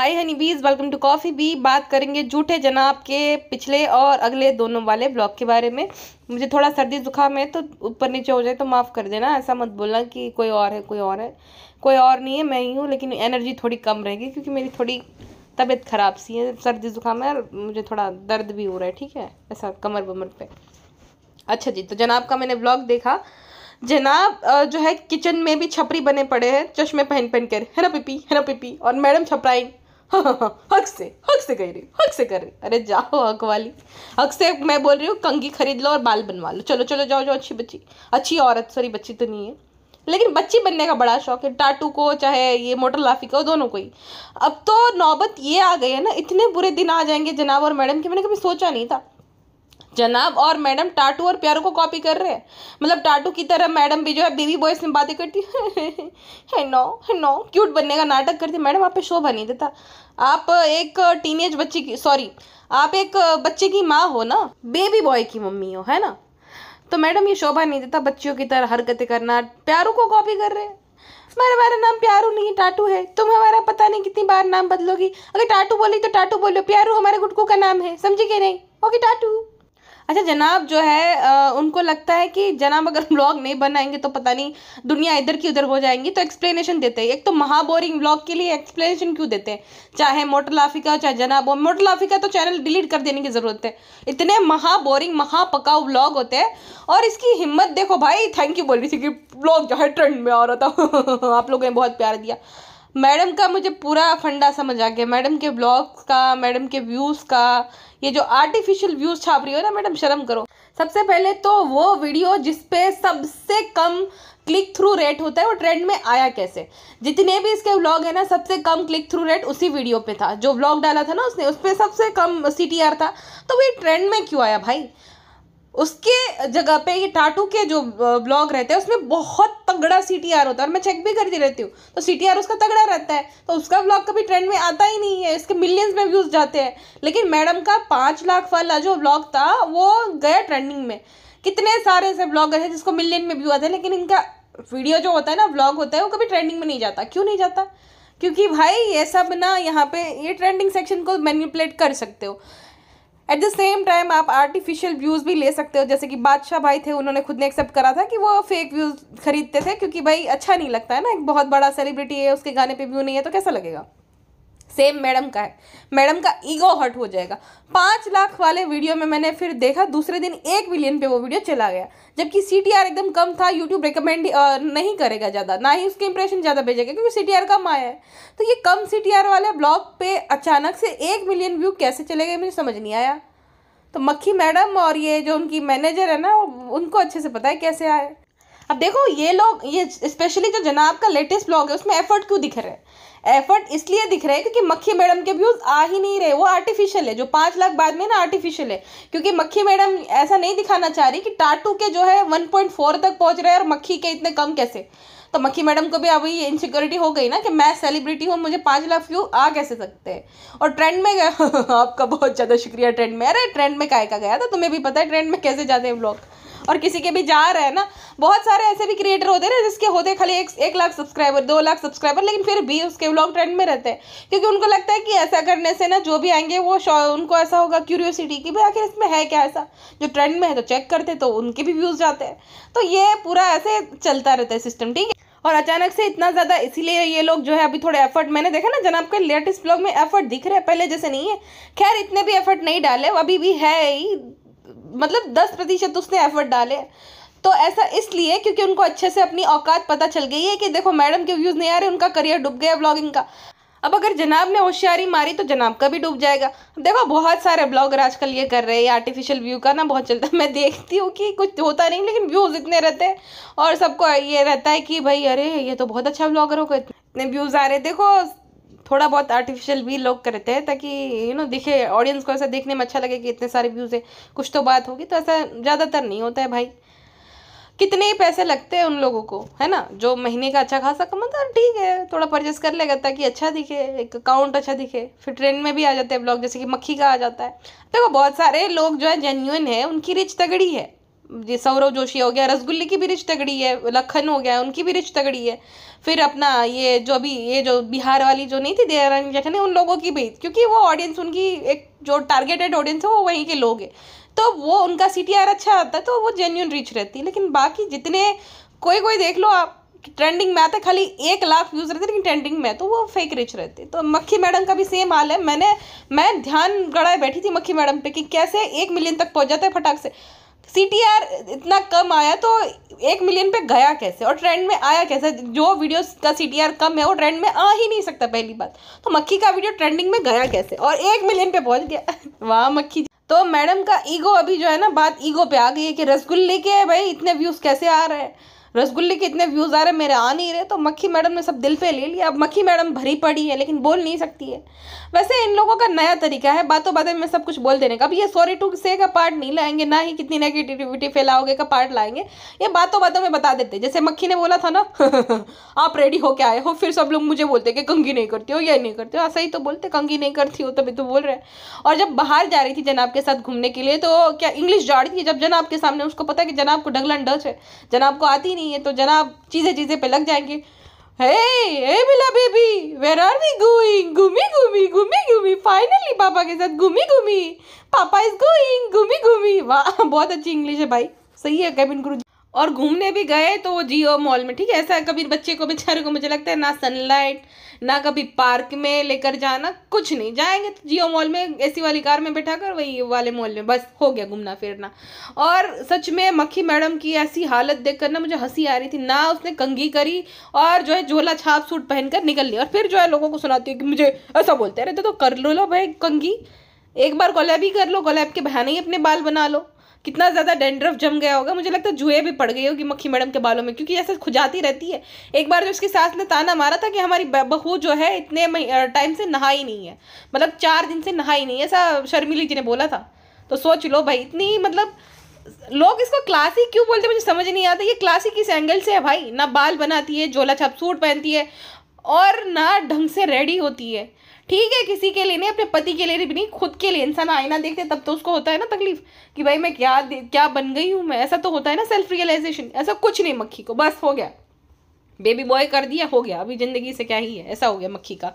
हाय हनी बीज welcome to coffee B बात करेंगे झूठे जनाब के पिछले और अगले दोनों वाले ब्लॉग के बारे में मुझे थोड़ा सर्दी जुकाम है तो ऊपर नीचे हो जाए तो माफ़ कर देना ऐसा मत बोलना कि कोई और है कोई और है कोई और नहीं है मैं ही हूँ लेकिन एनर्जी थोड़ी कम रहेगी क्योंकि मेरी थोड़ी तबीयत ख़राब सी है सर्दी जुकाम है और मुझे थोड़ा दर्द भी हो रहा है ठीक है ऐसा कमर वमर पर अच्छा जी तो जनाब का मैंने ब्लॉग देखा जनाब जो है किचन में भी छपरी बने पड़े हैं चश्मे पहन पहन कर है ना पिपी है ना पिपी और मैडम छपराई हाँ हाँ हक से हक से कह रही हूँ हक से कर रही अरे जाओ हक वाली हक से मैं बोल रही हूँ कंगी खरीद लो और बाल बनवा लो चलो चलो जाओ जाओ अच्छी बच्ची अच्छी औरत सॉरी बच्ची तो नहीं है लेकिन बच्ची बनने का बड़ा शौक है टाटू को चाहे ये मोटर लाफी को दोनों को ही अब तो नौबत ये आ गई है ना इतने बुरे दिन आ जाएंगे जनाब और मैडम की मैंने कभी सोचा नहीं था जनाब और मैडम टाटू और प्यारो को कॉपी कर रहे हैं मतलब टाटू की तरह मैडम भी जो है बेबी बॉयस में बातें करती है नो है नो क्यूट बनने का नाटक करती मैडम आप पे शोभा नहीं देता आप एक टीनेज बच्चे की सॉरी आप एक बच्चे की माँ हो ना बेबी बॉय की मम्मी हो है ना तो मैडम ये शोभा नहीं देता बच्चियों की तरह हरकतें करना प्यारू को कॉपी कर रहे हैं हमारा नाम प्यारू नहीं टाटू है तुम हमारा पता नहीं कितनी बार नाम बदलोगी अगर टाटू बोली तो टाटू बोलो प्यारू हमारे गुटकू का नाम है समझी कि नहीं ओके टाटू अच्छा जनाब जो है आ, उनको लगता है कि जनाब अगर ब्लॉग नहीं बनाएंगे तो पता नहीं दुनिया इधर की उधर हो जाएंगी तो एक्सप्लेनेशन देते हैं एक तो महाबोरिंग ब्लॉग के लिए एक्सप्लेनेशन क्यों देते हैं चाहे मोटर लाफिका चाहे जनाब हो मोटर लाफिका तो चैनल डिलीट कर देने की ज़रूरत है इतने महाबोरिंग महापकाऊ ब्लॉग होते हैं और इसकी हिम्मत देखो भाई थैंक यू बोल रही थी कि ब्लॉग जो है ट्रेंड में आ रहा था आप लोगों ने बहुत प्यार दिया मैडम का मुझे पूरा फंडा समझ आ गया मैडम के ब्लॉग्स का मैडम के व्यूज़ का ये जो आर्टिफिशियल व्यूज़ छाप रही हो ना मैडम शर्म करो सबसे पहले तो वो वीडियो जिसपे सबसे कम क्लिक थ्रू रेट होता है वो ट्रेंड में आया कैसे जितने भी इसके व्लॉग है ना सबसे कम क्लिक थ्रू रेट उसी वीडियो पे था जो व्लॉग डाला था ना उसने उस पर सबसे कम सी था तो वो ट्रेंड में क्यों आया भाई उसके जगह पे ये टाटू के जो ब्लॉग रहते हैं उसमें बहुत तगड़ा सी टी आर होता है और मैं चेक भी करती रहती हूँ तो सी टी आर उसका तगड़ा रहता है तो उसका ब्लॉग कभी ट्रेंड में आता ही नहीं है इसके मिलियंस में व्यूज़ जाते हैं लेकिन मैडम का पाँच लाख वाला जो ब्लॉग था वो गया ट्रेंडिंग में कितने सारे ऐसे ब्लॉगर हैं जिसको मिलियन में व्यू आते हैं लेकिन इनका वीडियो जो होता है ना ब्लॉग होता है वो कभी ट्रेंडिंग में नहीं जाता क्यों नहीं जाता क्योंकि भाई ये सब ना यहाँ पे ये ट्रेंडिंग सेक्शन को मैनिपुलेट कर सकते हो एट द सेम टाइम आप आर्टिफिशियल व्यूज़ भी ले सकते हो जैसे कि बादशाह भाई थे उन्होंने खुद ने एक्सेप्ट करा था कि वो फेक व्यूज़ खरीदते थे क्योंकि भाई अच्छा नहीं लगता है ना एक बहुत बड़ा सेलिब्रिटी है उसके गाने पर व्यू नहीं है तो कैसा लगेगा सेम मैडम का है मैडम का ईगो हट हो जाएगा पाँच लाख वाले वीडियो में मैंने फिर देखा दूसरे दिन एक मिलियन पे वो वीडियो चला गया जबकि सी एकदम कम था यूट्यूब रिकमेंड नहीं करेगा ज़्यादा ना ही उसके इंप्रेशन ज़्यादा भेजेगा क्योंकि सी कम आया है तो ये कम सी वाले ब्लॉग पे अचानक से एक मिलियन व्यू कैसे चले गए मुझे समझ नहीं आया तो मक्खी मैडम और ये जो उनकी मैनेजर है ना उनको अच्छे से पता है कैसे आए अब देखो ये लोग ये स्पेशली जो जनाब का लेटेस्ट ब्लॉग है उसमें एफर्ट क्यों दिख रहे हैं एफर्ट इसलिए दिख रहे हैं क्योंकि मक्खी मैडम के व्यूज आ ही नहीं रहे वो आर्टिफिशियल है जो पाँच लाख बाद में ना आर्टिफिशियल है क्योंकि मक्खी मैडम ऐसा नहीं दिखाना चाह रही कि टाटू के जो है वन पॉइंट फोर तक पहुँच रहे हैं और मक्खी के इतने कम कैसे तो मक्खी मैडम को भी अभी इनसिक्योरिटी हो गई ना कि मैं सेलिब्रिटी हूँ मुझे पाँच लाख व्यू आ कैसे सकते हैं और ट्रेंड में गया आपका बहुत ज़्यादा शुक्रिया ट्रेंड में अरे ट्रेंड में काय का गया था तुम्हें भी पता है ट्रेंड में कैसे जाते हैं ब्लॉग और किसी के भी जा रहे हैं ना बहुत सारे ऐसे भी क्रिएटर होते हैं ना जिसके होते खाली एक, एक लाख सब्सक्राइबर दो लाख सब्सक्राइबर लेकिन फिर भी उसके ब्लॉग ट्रेंड में रहते हैं क्योंकि उनको लगता है कि ऐसा करने से ना जो भी आएंगे वो उनको ऐसा होगा क्यूरियोसिटी की भाई आखिर इसमें है क्या ऐसा जो ट्रेंड में है तो चेक करते तो उनके भी व्यूज़ जाते हैं तो ये पूरा ऐसे चलता रहता है सिस्टम ठीक है और अचानक से इतना ज़्यादा इसीलिए ये लोग जो है अभी थोड़े एफर्ट मैंने देखा ना जनाब के लेटेस्ट ब्लॉग में एफर्ट दिख रहे हैं पहले जैसे नहीं है खैर इतने भी एफर्ट नहीं डाले अभी भी है ही मतलब दस प्रतिशत उसने एफर्ट डाले तो ऐसा इसलिए क्योंकि उनको अच्छे से अपनी औकात पता चल गई है कि देखो मैडम के व्यूज़ नहीं आ रहे उनका करियर डूब गया ब्लॉगिंग का अब अगर जनाब ने होशियारी मारी तो जनाब का भी डूब जाएगा देखो बहुत सारे ब्लॉगर आजकल ये कर रहे हैं आर्टिफिशियल व्यू का ना बहुत चलता है मैं देखती हूँ कि कुछ होता नहीं लेकिन व्यूज़ इतने रहते हैं और सबको ये रहता है कि भाई अरे ये तो बहुत अच्छा ब्लॉगर होगा इतने व्यूज़ आ रहे देखो थोड़ा बहुत आर्टिफिशियल भी लोग करते हैं ताकि यू नो दिखे ऑडियंस को ऐसा देखने में अच्छा लगे कि इतने सारे व्यूज़ है कुछ तो बात होगी तो ऐसा ज़्यादातर नहीं होता है भाई कितने ही पैसे लगते हैं उन लोगों को है ना जो महीने का अच्छा खासा कमाता है ठीक है थोड़ा परचेस कर लेगा ताकि अच्छा दिखे एक अकाउंट अच्छा दिखे फिर ट्रेंड में भी आ जाते हैं ब्लॉग जैसे कि मक्खी का आ जाता है देखो तो बहुत सारे लोग जो है जेन्यून है उनकी रिच तगड़ी है ये सौरव जोशी हो गया रसगुल्ले की भी रिच तगड़ी है लखन हो गया उनकी भी रिच तगड़ी है फिर अपना ये जो अभी ये जो बिहार वाली जो नहीं थी दया जैठन है उन लोगों की भी क्योंकि वो ऑडियंस उनकी एक जो टारगेटेड ऑडियंस है वो वहीं के लोग हैं तो वो उनका सी अच्छा आता है तो वो जेन्यून रिच रहती है लेकिन बाकी जितने कोई कोई देख लो आप ट्रेंडिंग में आता है खाली एक लाख व्यूज रहते लेकिन ट्रेंडिंग में तो वो फेक रिच रहते तो मक्खी मैडम का भी सेम हाल है मैंने मैं ध्यान गड़ाए बैठी थी मक्खी मैडम पे कि कैसे एक मिलियन तक पहुंच जाता है फटाक से सी इतना कम आया तो एक मिलियन पे गया कैसे और ट्रेंड में आया कैसे जो वीडियोस का सी कम है वो ट्रेंड में आ ही नहीं सकता पहली बात तो मक्खी का वीडियो ट्रेंडिंग में गया कैसे और एक मिलियन पे पहुंच गया वाह मक्खी तो मैडम का ईगो अभी जो है ना बात ईगो पे आ गई है कि रसगुल्ले के भाई इतने व्यूज़ कैसे आ रहे हैं रसगुल्ले के इतने व्यूज़ आ रहे मेरे आ नहीं रहे तो मक्खी मैडम ने सब दिल पे ले लिया अब मक्खी मैडम भरी पड़ी है लेकिन बोल नहीं सकती है वैसे इन लोगों का नया तरीका है बातों बातें में सब कुछ बोल देने का अब ये सॉरी टू से का पार्ट नहीं लाएंगे ना ही कितनी नेगेटिविटी फैलाओगे का पार्ट लाएंगे ये बातों बातों में बता देते जैसे मक्खी ने बोला था ना आप रेडी होके आए हो फिर सब लोग मुझे बोलते कि कंगी नहीं करती हो या नहीं करती हो ऐसा हाँ, ही तो बोलते कंगी नहीं करती हो तभी तो बोल रहे और जब बाहर जा रही थी जनाब के साथ घूमने के लिए तो क्या इंग्लिश जा रही थी जब जनाब के सामने उसको पता है कि जनाब को डगलन डच है जनाब को आती नहीं है तो जनाब चीज़ें चीज़ें पे लग जाएंगे baby where are we going घूमी घूमी घूमी घूमी फाइनली पापा के साथ घूमी घूमी पापा इज गोइंग घूमी घूमी वाह बहुत अच्छी इंग्लिश है भाई सही है कैबिन गुरु और घूमने भी गए तो जियो मॉल में ठीक है ऐसा कभी बच्चे को बेचारे को मुझे लगता है ना सनलाइट ना कभी पार्क में लेकर जाना कुछ नहीं जाएंगे तो जियो मॉल में ऐसी वाली कार में बैठा कर वही वाले मॉल में बस हो गया घूमना फिरना और सच में मक्खी मैडम की ऐसी हालत देख कर ना मुझे हंसी आ रही थी ना उसने कंगी करी और जो है झोला छाप सूट पहनकर निकल लिया और फिर जो है लोगों को सुनाती है कि मुझे ऐसा बोलते रहते तो कर लो लो भाई कंगी एक बार गोलैब ही कर लो गोलैब के बहाने ही अपने बाल बना लो कितना ज़्यादा डेंड्रफ जम गया होगा मुझे लगता है जुए भी पड़ गई होगी मक्खी मैडम के बालों में क्योंकि ऐसे खुजाती रहती है एक बार जो उसकी सास ने ताना मारा था कि हमारी बहू जो है इतने टाइम से नहा ही नहीं है मतलब चार दिन से नहा ही नहीं है ऐसा शर्मिली जी ने बोला था तो सोच लो भाई इतनी मतलब लोग इसको क्लासिक क्यों बोलते मुझे समझ नहीं आता ये क्लासिक किस एंगल से है भाई ना बाल बनाती है झोला छाप सूट पहनती है और ना ढंग से रेडी होती है ठीक है किसी के लिए नहीं अपने पति के लिए भी नहीं खुद के लिए इंसान आईना देखते तब तो उसको होता है ना तकलीफ कि भाई मैं क्या क्या बन गई हूँ मैं ऐसा तो होता है ना सेल्फ रियलाइजेशन ऐसा कुछ नहीं मक्खी को बस हो गया बेबी बॉय कर दिया हो गया अभी ज़िंदगी से क्या ही है ऐसा हो गया मक्खी का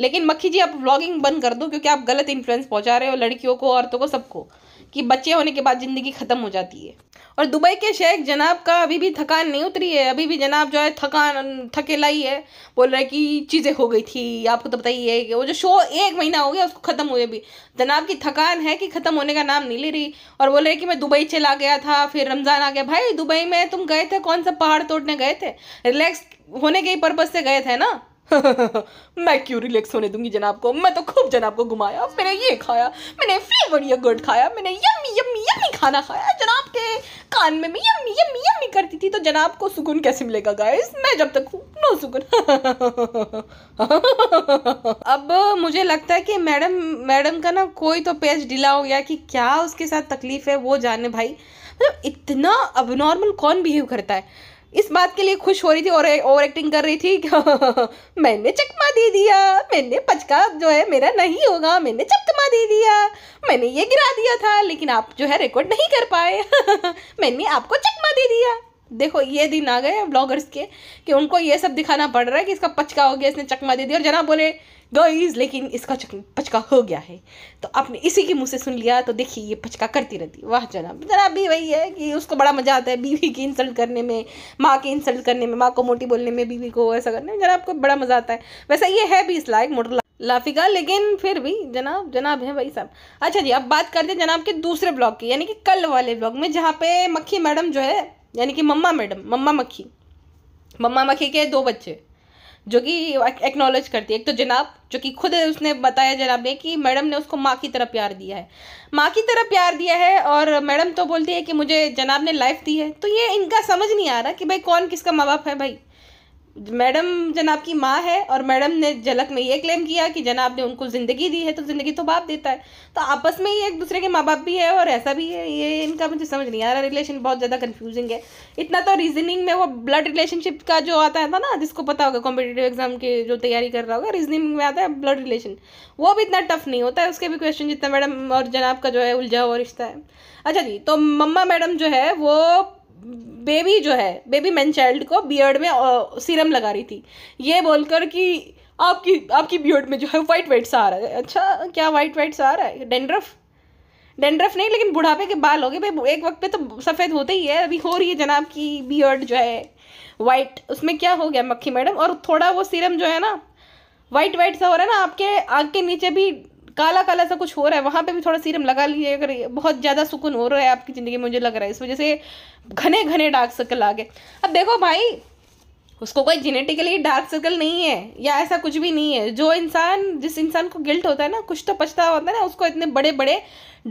लेकिन मक्खी जी आप व्लॉगिंग बंद कर दो क्योंकि आप गलत इन्फ्लुएंस पहुंचा रहे हो लड़कियों को औरतों को सबको कि बच्चे होने के बाद ज़िंदगी ख़त्म हो जाती है और दुबई के शेख जनाब का अभी भी थकान नहीं उतरी है अभी भी जनाब जो है थकान थकेलाई है बोल रहा है कि चीज़ें हो गई थी आपको तो बताइए कि वो जो शो एक महीना हो गया उसको ख़त्म हुए भी जनाब की थकान है कि ख़त्म होने का नाम नहीं ले रही और बोल रहे कि मैं दुबई चला गया था फिर रमज़ान आ गया भाई दुबई में तुम गए थे कौन सा पहाड़ तोड़ने गए थे रिलैक्स होने के ही पर्पज़ से गए थे ना मैं क्यों रिलैक्स होने दूंगी जनाब को मैं तो खूब जनाब को घुमाया मैंने ये खाया मैंने फ्लेवर यगर्ट खाया मैंने यम्मी यम्मी यम्मी खाना खाया जनाब के कान में मैं यम्मी यम्मी यम्मी करती थी तो जनाब को सुकून कैसे मिलेगा गाइस मैं जब तक हूँ नो सुकून अब मुझे लगता है कि मैडम मैडम का ना कोई तो पेज ढीला हो गया कि क्या उसके साथ तकलीफ है वो जाने भाई मतलब इतना अब नॉर्मल कौन बिहेव करता है इस बात के लिए खुश हो रही थी और ओवर एक्टिंग कर रही थी मैंने चकमा दे दिया मैंने पचका जो है मेरा नहीं होगा मैंने चकमा दे दिया मैंने ये गिरा दिया था लेकिन आप जो है रिकॉर्ड नहीं कर पाए मैंने आपको चकमा दे दिया देखो ये दिन आ गए ब्लॉगर्स के कि उनको ये सब दिखाना पड़ रहा है कि इसका पचका हो गया इसने चकमा दे दिया और जना बोले गाइस लेकिन इसका पचका हो गया है तो आपने इसी के मुंह से सुन लिया तो देखिए ये पचका करती रहती वाह जनाब जनाब भी वही है कि उसको बड़ा मज़ा आता है बीवी की इंसल्ट करने में माँ की इंसल्ट करने में माँ को मोटी बोलने में बीवी को ऐसा करने में जनाब को बड़ा मज़ा आता है वैसा ये है भी इस लायक मोटर लाफिका लेकिन फिर भी जनाब जनाब है भाई साहब अच्छा जी अब बात करते हैं जनाब के दूसरे ब्लॉग की यानी कि कल वाले ब्लॉग में जहाँ पे मक्खी मैडम जो है यानी कि मम्मा मैडम मम्मा मक्खी मम्मा मक्खी के दो बच्चे जो कि एक्नॉलेज करती है एक तो जनाब जो कि खुद उसने बताया जनाब ने कि मैडम ने उसको माँ की तरह प्यार दिया है माँ की तरह प्यार दिया है और मैडम तो बोलती है कि मुझे जनाब ने लाइफ दी है तो ये इनका समझ नहीं आ रहा कि भाई कौन किसका माँ बाप है भाई मैडम जनाब की माँ है और मैडम ने झलक में ये क्लेम किया कि जनाब ने उनको ज़िंदगी दी है तो ज़िंदगी तो बाप देता है तो आपस में ही एक दूसरे के माँ बाप भी है और ऐसा भी है ये इनका मुझे समझ नहीं आ रहा रिलेशन बहुत ज़्यादा कन्फ्यूजिंग है इतना तो रीजनिंग में वो ब्लड रिलेशनशिप का जो आता है था ना जिसको पता होगा कॉम्पिटेटिव एग्जाम की जो तैयारी कर रहा होगा रीजनिंग में आता है ब्लड रिलेशन वो भी इतना टफ नहीं होता है उसके भी क्वेश्चन जितना मैडम और जनाब का जो है उलझा हुआ रिश्ता है अच्छा जी तो मम्मा मैडम जो है वो बेबी जो है बेबी मैन चाइल्ड को बियर्ड में सीरम लगा रही थी ये बोलकर कि आपकी आपकी बियर्ड में जो है वाइट वाइट सा आ रहा है अच्छा क्या वाइट वाइट सा आ रहा है डेंड्रफ डेंड्रफ नहीं लेकिन बुढ़ापे के बाल हो गए भाई एक वक्त पे तो सफ़ेद होते ही है अभी हो रही है जनाब की बियर्ड जो है वाइट उसमें क्या हो गया मक्खी मैडम और थोड़ा वो सीरम जो है ना वाइट वाइट सा हो रहा है ना आपके आग के नीचे भी काला काला सा कुछ हो रहा है वहाँ पे भी थोड़ा सीरम लगा लीजिए अगर बहुत ज़्यादा सुकून हो रहा है आपकी ज़िंदगी में मुझे लग रहा है इस वजह से घने घने डार्क सर्कल आ गए अब देखो भाई उसको कोई जेनेटिकली डार्क सर्कल नहीं है या ऐसा कुछ भी नहीं है जो इंसान जिस इंसान को गिल्ट होता है ना कुछ तो पछता होता है ना उसको इतने बड़े बड़े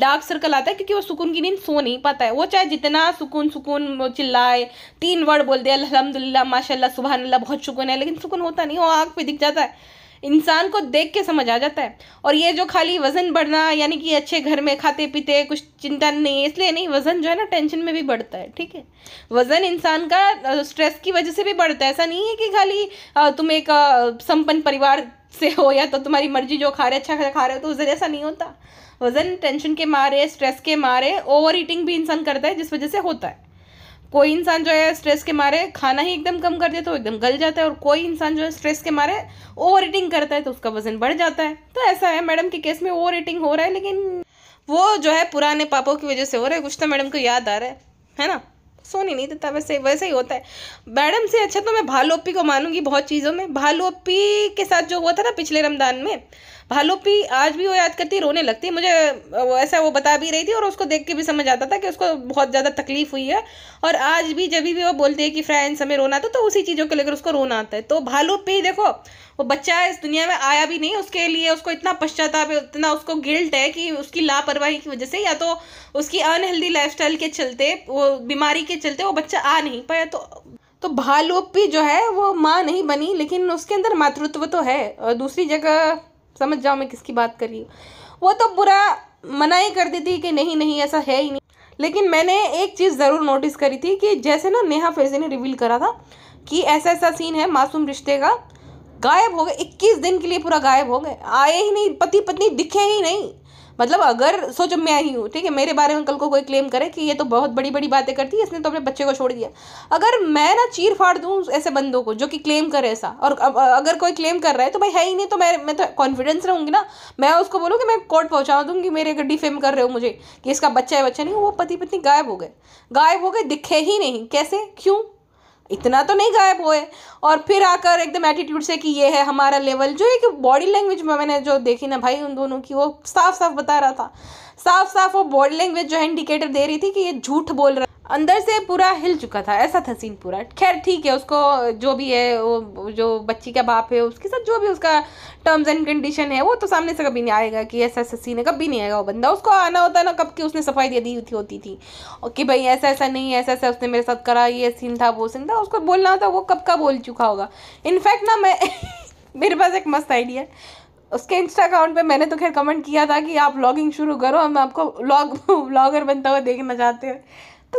डार्क सर्कल आता है क्योंकि वो सुकून की नींद सो नहीं पाता है वो चाहे जितना सुकून सुकून वो चिल्लाए तीन वर्ड बोल दे अलहमदिल्ला माशाला सुबह अल्लाह बहुत सुकून है लेकिन सुकून होता नहीं वो आँख पे दिख जाता है इंसान को देख के समझ आ जाता है और ये जो खाली वज़न बढ़ना यानी कि अच्छे घर में खाते पीते कुछ चिंता नहीं है इसलिए नहीं वज़न जो है ना टेंशन में भी बढ़ता है ठीक है वज़न इंसान का स्ट्रेस की वजह से भी बढ़ता है ऐसा नहीं है कि खाली तुम एक संपन्न परिवार से हो या तो तुम्हारी मर्जी जो खा रहे अच्छा खा, खा रहे हो तो उस ऐसा नहीं होता वज़न टेंशन के मारे स्ट्रेस के मारे ओवर ईटिंग भी इंसान करता है जिस वजह से होता है कोई इंसान जो है स्ट्रेस के मारे खाना ही एकदम कम कर देता तो है एकदम गल जाता है और कोई इंसान जो है स्ट्रेस के मारे ओवर ईटिंग करता है तो उसका वजन बढ़ जाता है तो ऐसा है मैडम के केस में ओवर ईटिंग हो रहा है लेकिन वो जो है पुराने पापों की वजह से हो रहा है कुछ तो मैडम को याद आ रहा है है ना सो नहीं देता वैसे वैसे ही होता है मैडम से अच्छा तो मैं भालूपी को मानूंगी बहुत चीज़ों में भालू के साथ जो हुआ था ना पिछले रमदान में भालूपी आज भी वो याद करती रोने लगती मुझे ऐसा वो बता भी रही थी और उसको देख के भी समझ आता था कि उसको बहुत ज़्यादा तकलीफ हुई है और आज भी जब भी वो बोलती है कि फ्रेंड्स हमें रोना था तो, तो उसी चीज़ों को लेकर उसको रोना आता है तो भालूपी देखो वो बच्चा इस दुनिया में आया भी नहीं उसके लिए उसको इतना पश्चाताप है इतना उसको गिल्ट है कि उसकी लापरवाही की वजह से या तो उसकी अनहेल्दी लाइफ के चलते वो बीमारी के चलते वो बच्चा आ नहीं पाया तो तो भालूपी जो है वो माँ नहीं बनी लेकिन उसके अंदर मातृत्व तो है और दूसरी जगह समझ जाओ मैं किसकी बात कर रही हूँ वो तो बुरा मना ही कर देती कि नहीं नहीं ऐसा है ही नहीं लेकिन मैंने एक चीज़ ज़रूर नोटिस करी थी कि जैसे ना नेहा फैजी ने रिवील करा था कि ऐसा ऐसा सीन है मासूम रिश्ते का गायब हो गए इक्कीस दिन के लिए पूरा गायब हो गए आए ही नहीं पति पत्नी दिखे ही नहीं मतलब अगर सोचो मैं ही हूँ ठीक है मेरे बारे में कल को कोई क्लेम करे कि ये तो बहुत बड़ी बड़ी बातें करती है इसने तो अपने बच्चे को छोड़ दिया अगर मैं ना चीर फाड़ दूँ ऐसे बंदों को जो कि क्लेम करे ऐसा और अगर कोई क्लेम कर रहा है तो भाई है ही नहीं तो मैं मैं तो कॉन्फिडेंस रहूँगी ना मैं उसको बोलूँ कि मैं कोर्ट पहुँचा दूँगी मेरे अगर डिफेम कर रहे हो मुझे कि इसका बच्चा है बच्चा नहीं वो पति पत्नी गायब हो गए गायब हो गए दिखे ही नहीं कैसे क्यों इतना तो नहीं गायब हुए और फिर आकर एकदम एटीट्यूड से कि ये है हमारा लेवल जो एक बॉडी लैंग्वेज में मैंने जो देखी ना भाई उन दोनों की वो साफ साफ बता रहा था साफ साफ वो बॉडी लैंग्वेज जो है इंडिकेटर दे रही थी कि ये झूठ बोल रहा अंदर से पूरा हिल चुका था ऐसा था सीन पूरा खैर ठीक है उसको जो भी है वो जो बच्ची का बाप है उसके साथ जो भी उसका टर्म्स एंड कंडीशन है वो तो सामने से कभी नहीं आएगा कि ऐसा ऐसा सीन है कभी नहीं आएगा वो बंदा उसको आना होता ना कब की उसने सफाई दे दी थी होती थी और कि भाई ऐसा ऐसा नहीं ऐसा ऐसा उसने मेरे साथ करा ये सीन था वो सीन था उसको बोलना होता वो कब का बोल चुका होगा इनफैक्ट ना मैं मेरे पास एक मस्त आइडिया उसके इंस्टा अकाउंट पे मैंने तो खैर कमेंट किया था कि आप व्लॉगिंग शुरू करो हम आपको व्लॉग व्लॉगर बनता हुआ देखना चाहते हैं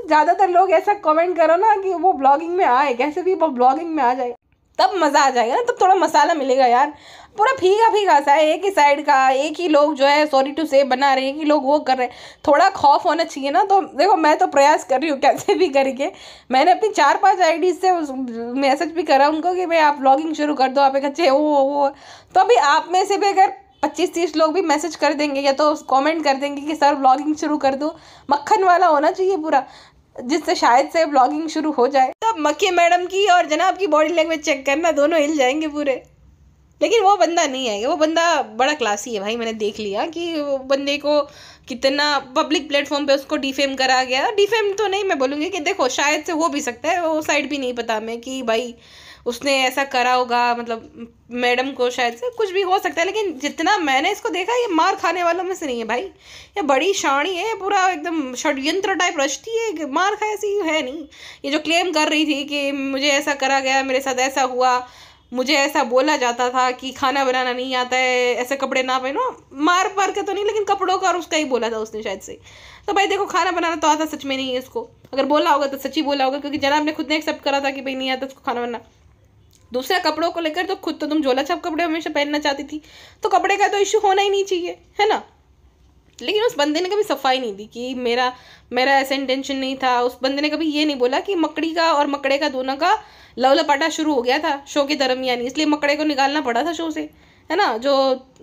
तो ज़्यादातर लोग ऐसा कमेंट करो ना कि वो ब्लॉगिंग में आए कैसे भी वो ब्लॉगिंग में आ जाए तब मज़ा आ जाएगा ना तब थोड़ा मसाला मिलेगा यार पूरा फीका फीका सा है एक ही साइड का एक ही लोग जो है सॉरी टू से बना रहे हैं एक ही लोग वो कर रहे हैं थोड़ा खौफ होना चाहिए ना तो देखो मैं तो प्रयास कर रही हूँ कैसे भी करके मैंने अपनी चार पांच आई से मैसेज भी करा उनको कि भाई आप ब्लॉगिंग शुरू कर दो आप एक अच्छे वो वो तो अभी आप में से भी अगर पच्चीस तीस लोग भी मैसेज कर देंगे या तो कमेंट कर देंगे कि सर ब्लॉगिंग शुरू कर दो मक्खन वाला होना चाहिए पूरा जिससे शायद से ब्लॉगिंग शुरू हो जाए तब मक्खी मैडम की और जनाब की बॉडी लैंग्वेज चेक करना दोनों हिल जाएंगे पूरे लेकिन वो बंदा नहीं आएगा वो बंदा बड़ा क्लासी है भाई मैंने देख लिया कि वो बंदे को कितना पब्लिक प्लेटफॉर्म पे उसको डिफेम करा गया डिफेम तो नहीं मैं बोलूँगी कि देखो शायद से हो भी सकता है वो साइड भी नहीं पता मैं कि भाई उसने ऐसा करा होगा मतलब मैडम को शायद से कुछ भी हो सकता है लेकिन जितना मैंने इसको देखा ये मार खाने वालों में से नहीं है भाई ये बड़ी शाणी है पूरा एकदम षड्यंत्र टाइप रचती है मार खा ऐसी है नहीं ये जो क्लेम कर रही थी कि मुझे ऐसा करा गया मेरे साथ ऐसा हुआ मुझे ऐसा बोला जाता था कि खाना बनाना नहीं आता है ऐसे कपड़े ना पहनो मार पार के तो नहीं लेकिन कपड़ों का और उसका ही बोला था उसने शायद से तो भाई देखो खाना बनाना तो आता सच में नहीं है इसको अगर बोला होगा तो सच ही बोला होगा क्योंकि जनाब ने खुद ने एक्सेप्ट करा था कि भाई नहीं आता उसको खाना बनाना दूसरा कपड़ों को लेकर तो खुद तो तुम झोला छाप कपड़े हमेशा पहनना चाहती थी तो कपड़े का तो इशू होना ही नहीं चाहिए है ना लेकिन उस बंदे ने कभी सफाई नहीं दी कि मेरा मेरा ऐसा इंटेंशन नहीं था उस बंदे ने कभी ये नहीं बोला कि मकड़ी का और मकड़े का दोनों का लव लपाटा शुरू हो गया था शो के दरमियान इसलिए मकड़े को निकालना पड़ा था शो से है ना जो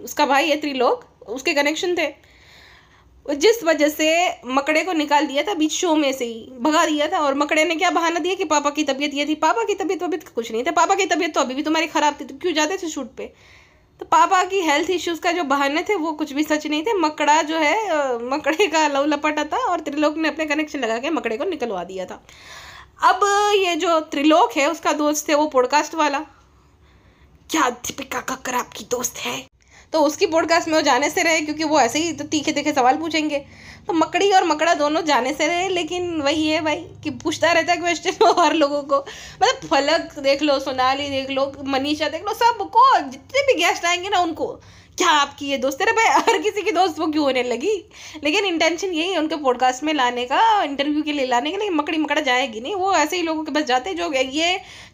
उसका भाई है त्रिलोक उसके कनेक्शन थे जिस वजह से मकड़े को निकाल दिया था बीच शो में से ही भगा दिया था और मकड़े ने क्या बहाना दिया कि पापा की तबीयत ये थी पापा की तबीयत वबीयत तो कुछ नहीं था पापा की तबीयत तो अभी भी तुम्हारी ख़राब थी तो क्यों जाते थे शूट पे तो पापा की हेल्थ इश्यूज़ का जो बहाने थे वो कुछ भी सच नहीं थे मकड़ा जो है मकड़े का लव लपटा था और त्रिलोक ने अपने कनेक्शन लगा के मकड़े को निकलवा दिया था अब ये जो त्रिलोक है उसका दोस्त है वो पॉडकास्ट वाला क्या दीपिका कक्कर आपकी दोस्त है तो उसकी पॉडकास्ट में वो जाने से रहे क्योंकि वो ऐसे ही तो तीखे तीखे सवाल पूछेंगे तो मकड़ी और मकड़ा दोनों जाने से रहे लेकिन वही है भाई कि पूछता रहता है क्वेश्चन और लोगों को मतलब फलक देख लो सोनाली देख लो मनीषा देख लो सबको जितने भी गेस्ट आएंगे ना उनको क्या आपकी ये दोस्त अरे भाई हर किसी की दोस्त वो क्यों होने लगी लेकिन इंटेंशन यही है उनके पॉडकास्ट में लाने का इंटरव्यू के लिए लाने का लेकिन मकड़ी मकड़ा जाएगी नहीं वो ऐसे ही लोगों के पास जाते हैं जो ये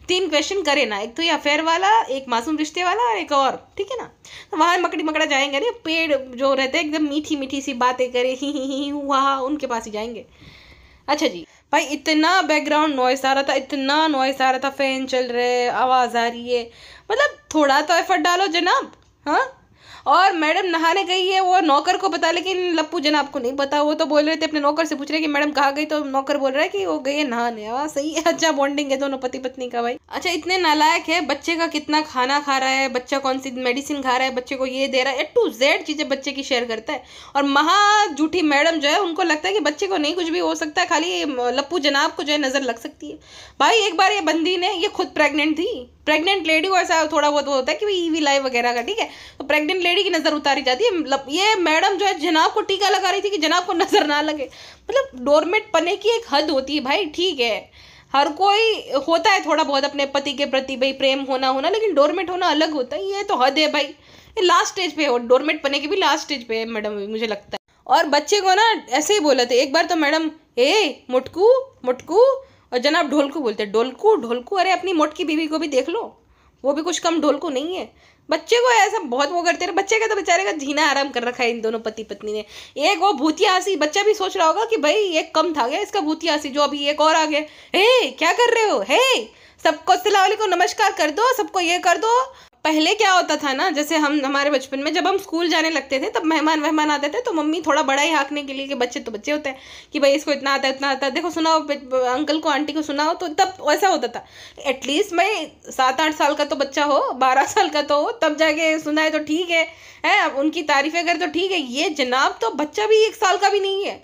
तीन क्वेश्चन करे ना एक तो ये अफेयर वाला एक मासूम रिश्ते वाला और एक और ठीक है ना तो वहाँ मकड़ी मकड़ा जाएंगे ना पेड़ जो रहते हैं एकदम मीठी मीठी सी बातें करे ही ही ही वहाँ उनके पास ही जाएंगे अच्छा जी भाई इतना बैकग्राउंड नॉइस आ रहा था इतना नॉइस आ रहा था फैन चल रहे आवाज़ आ रही है मतलब थोड़ा तो एफर्ट डालो जनाब हाँ और मैडम नहाने गई है वो नौकर को पता लेकिन लप्पू जनाब को नहीं पता वो तो बोल रहे थे अपने नौकर से पूछ रहे कि मैडम कहाँ गई तो नौकर बोल रहा है कि वो गई है नहाने वाह हाँ, सही है अच्छा बॉन्डिंग है दोनों पति पत्नी का भाई अच्छा इतने नालायक है बच्चे का कितना खाना खा रहा है बच्चा कौन सी मेडिसिन खा रहा है बच्चे को ये दे रहा है टू जेड चीज़ें बच्चे की शेयर करता है और महा झूठी मैडम जो है उनको लगता है कि बच्चे को नहीं कुछ भी हो सकता है खाली लप्पू जनाब को जो है नज़र लग सकती है भाई एक बार ये बंदी ने ये खुद प्रेग्नेंट थी प्रेग्नेंट लेडी को ऐसा थोड़ा बहुत वो होता है कि ई वी लाइव वगैरह का ठीक है तो प्रेग्नेंट लेडी की नज़र उतारी जाती है मतलब ये मैडम जो है जनाब को टीका लगा रही थी कि जनाब को नज़र ना लगे मतलब डोरमेट पने की एक हद होती है भाई ठीक है हर कोई होता है थोड़ा बहुत अपने पति के प्रति भाई प्रेम होना होना लेकिन डोरमेट होना अलग होता है ये तो हद है भाई ये लास्ट स्टेज पे है और डोरमेट पने की भी लास्ट स्टेज पे है मैडम मुझे लगता है और बच्चे को ना ऐसे ही बोला था एक बार तो मैडम ए मुटकू मुटकू और जनाब ढोलकू बोलते हैं ढोलकू ढोलकू अरे अपनी मोट की बीवी को भी देख लो वो भी कुछ कम ढोलकू नहीं है बच्चे को ऐसा बहुत वो करते रहे बच्चे का तो बेचारे का जीना आराम कर रखा है इन दोनों पति पत्नी ने एक वो भूतिया हंसी बच्चा भी सोच रहा होगा कि भाई एक कम था गया इसका भूतिया हंसी जो अभी एक और आ गया हे क्या कर रहे हो हे सबको असलम नमस्कार कर दो सबको ये कर दो पहले क्या होता था ना जैसे हम हमारे बचपन में जब हम स्कूल जाने लगते थे तब मेहमान वहमान आते थे तो मम्मी थोड़ा बड़ा ही हाँकने के लिए कि बच्चे तो बच्चे होते हैं कि भाई इसको इतना आता है इतना आता है देखो सुनाओ अंकल को आंटी को सुनाओ तो तब ऐसा होता था एटलीस्ट भाई सात आठ साल का तो बच्चा हो बारह साल का तो हो तब जाके सुनाए तो ठीक है है अब उनकी तारीफें करें तो ठीक है ये जनाब तो बच्चा भी एक साल का भी नहीं है